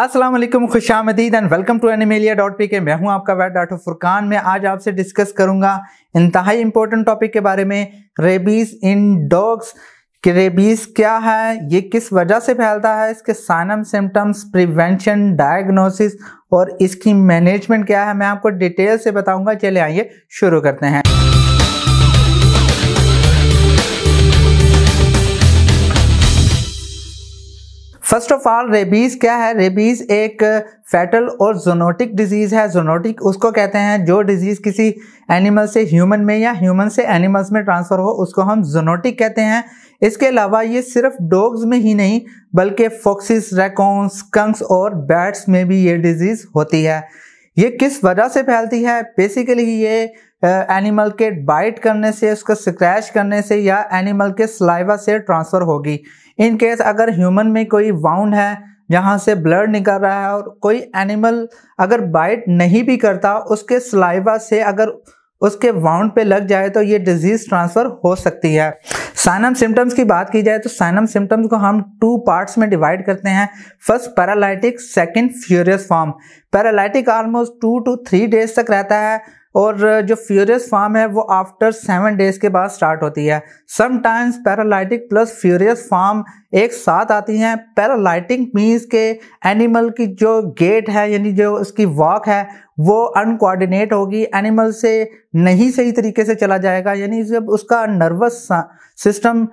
असलम खुश आमदीद and welcome to Animalia dot P K मैं हूं आपका वेट डॉटो फुरकान में आज आपसे डिस्कस करूंगा इंतहाई इंपॉर्टेंट टॉपिक के बारे में रेबीज़ इन डॉग्स कि रेबीज़ क्या है ये किस वजह से फैलता है इसके साइनम सिम्टम्स प्रिवेंशन डायग्नोसिस और इसकी मैनेजमेंट क्या है मैं आपको डिटेल से बताऊंगा चले आइए शुरू करते हैं फर्स्ट ऑफ ऑल रेबीज़ क्या है रेबीज़ एक फैटल और जोनोटिक डिजीज़ है जोनोटिक उसको कहते हैं जो डिजीज़ किसी एनिमल से ह्यूमन में या ह्यूमन से एनिमल्स में ट्रांसफ़र हो उसको हम जोनोटिक कहते हैं इसके अलावा ये सिर्फ डॉग्स में ही नहीं बल्कि फोक्सिस रैकोन्स कंक्स और बैट्स में भी ये डिजीज़ होती है ये किस वजह से फैलती है बेसिकली ये एनिमल के बाइट करने से उसको स्क्रैच करने से या एनिमल के स्लाइवा से ट्रांसफ़र होगी इन केस अगर ह्यूमन में कोई वाउंड है जहाँ से ब्लड निकल रहा है और कोई एनिमल अगर बाइट नहीं भी करता उसके स्लाइवा से अगर उसके वाउंड पे लग जाए तो ये डिजीज़ ट्रांसफ़र हो सकती है साइनम सिम्टम्स की बात की जाए तो साइनम सिम्टम्स को हम टू पार्ट्स में डिवाइड करते हैं first paralytic second furious form paralytic almost two to three days तक रहता है और जो फ्यूरियस फार्म है वो आफ्टर सेवन डेज के बाद स्टार्ट होती है sometimes paralytic plus furious form एक साथ आती हैं पैरालाइटिक मीन्स के एनिमल की जो गेट है यानी जो उसकी वॉक है वो अनकोऑर्डिनेट होगी एनिमल से नहीं सही तरीके से चला जाएगा यानी जब उसका नर्वस सिस्टम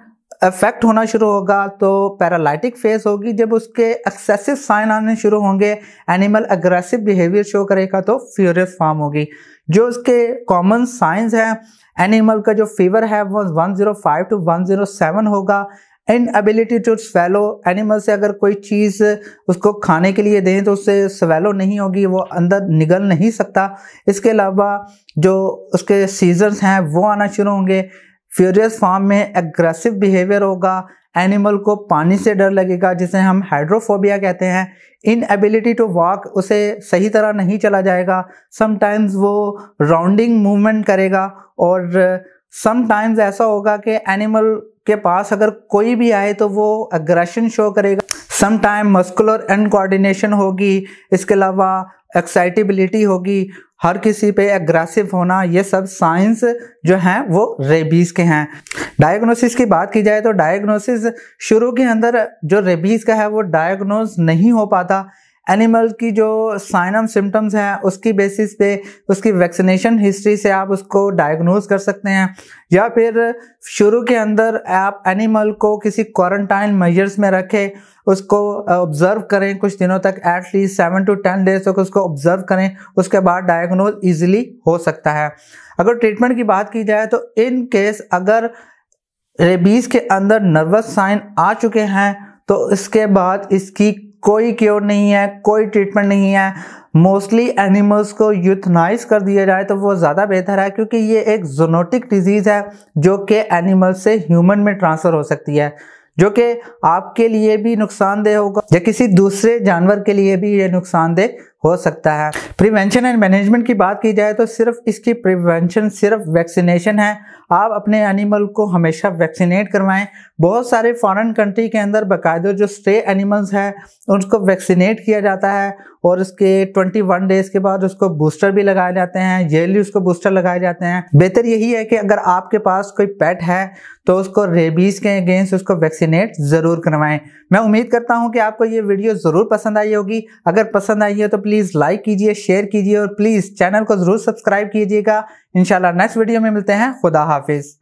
अफेक्ट होना शुरू होगा तो पैरालिटिक फेज होगी जब उसके एक्सेसिव साइन आने शुरू होंगे एनिमल अग्रेसिव बिहेवियर शो करेगा तो फ्यूरियस फॉर्म होगी जो उसके कॉमन साइंस हैं एनिमल का जो फीवर है वो 105 टू 107 होगा inability to swallow animal से अगर कोई चीज़ उसको खाने के लिए दें तो उससे स्वेलो नहीं होगी वो अंदर निगल नहीं सकता इसके अलावा जो उसके सीजर्स हैं वो आना शुरू होंगे फ्यूरियस फॉर्म में एग्रेसिव बिहेवियर होगा एनिमल को पानी से डर लगेगा जिसे हम हाइड्रोफोबिया कहते हैं इन एबिलिटी टू वॉक उसे सही तरह नहीं चला जाएगा समटाइम्स वो राउंडिंग मूवमेंट करेगा और समटाइम्स ऐसा होगा कि एनिमल के पास अगर कोई भी आए तो वो अग्रेशन शो करेगा समटाइम मस्कुलर अनकोऑर्डिनेशन होगी इसके अलावा एक्साइटिबिलिटी होगी हर किसी पे एग्रेसिव होना ये सब साइंस जो हैं वो रेबीज़ के हैं डायग्नोसिस की बात की जाए तो डायग्नोसिस शुरू के अंदर जो रेबीज़ का है वो डायग्नोज नहीं हो पाता एनिमल की जो साइनम सिम्टम्स हैं उसकी बेसिस पे उसकी वैक्सीनेशन हिस्ट्री से आप उसको डायग्नोज कर सकते हैं या फिर शुरू के अंदर आप एनिमल को किसी क्वारंटाइन मेजर्स में रखें उसको ऑब्जर्व करें कुछ दिनों तक at least seven to ten days तक उसको ऑब्जर्व करें उसके बाद डायग्नोज ईजिली हो सकता है अगर ट्रीटमेंट की बात की जाए तो इन केस अगर रेबीज़ के अंदर नर्वस साइन आ चुके हैं तो इसके बाद इसकी कोई क्योर नहीं है कोई ट्रीटमेंट नहीं है मोस्टली एनिमल्स को यूथनाइज कर दिया जाए तो वो ज़्यादा बेहतर है क्योंकि ये एक जोनोटिक डिजीज़ है जो कि एनिमल्स से ह्यूमन में ट्रांसफ़र हो सकती है जो कि आपके लिए भी नुकसानदेह होगा या किसी दूसरे जानवर के लिए भी ये नुकसानदेह हो सकता है प्रिवेंशन एंड मैनेजमेंट की बात की जाए तो सिर्फ इसकी प्रिवेंशन सिर्फ वैक्सीनेशन है आप अपने एनिमल को हमेशा वैक्सीनेट करवाएं बहुत सारे फॉरेन कंट्री के अंदर बाकायदे जो स्ट्रे एनिमल्स हैं उनको वैक्सीनेट किया जाता है और उसके 21 डेज के बाद उसको बूस्टर भी लगाए जाते हैं ईयरली उसको बूस्टर लगाए जाते हैं बेहतर यही है कि अगर आपके पास कोई पेट है तो उसको रेबीज़ के अगेंस्ट उसको वैक्सीनेट ज़रूर करवाएं मैं उम्मीद करता हूँ कि आपको ये वीडियो ज़रूर पसंद आई होगी अगर पसंद आई है तो प्लीज़ लाइक कीजिए शेयर कीजिए और प्लीज़ चैनल को ज़रूर सब्सक्राइब कीजिएगा इंशाल्लाह नेक्स्ट वीडियो में मिलते हैं खुदा हाफिज़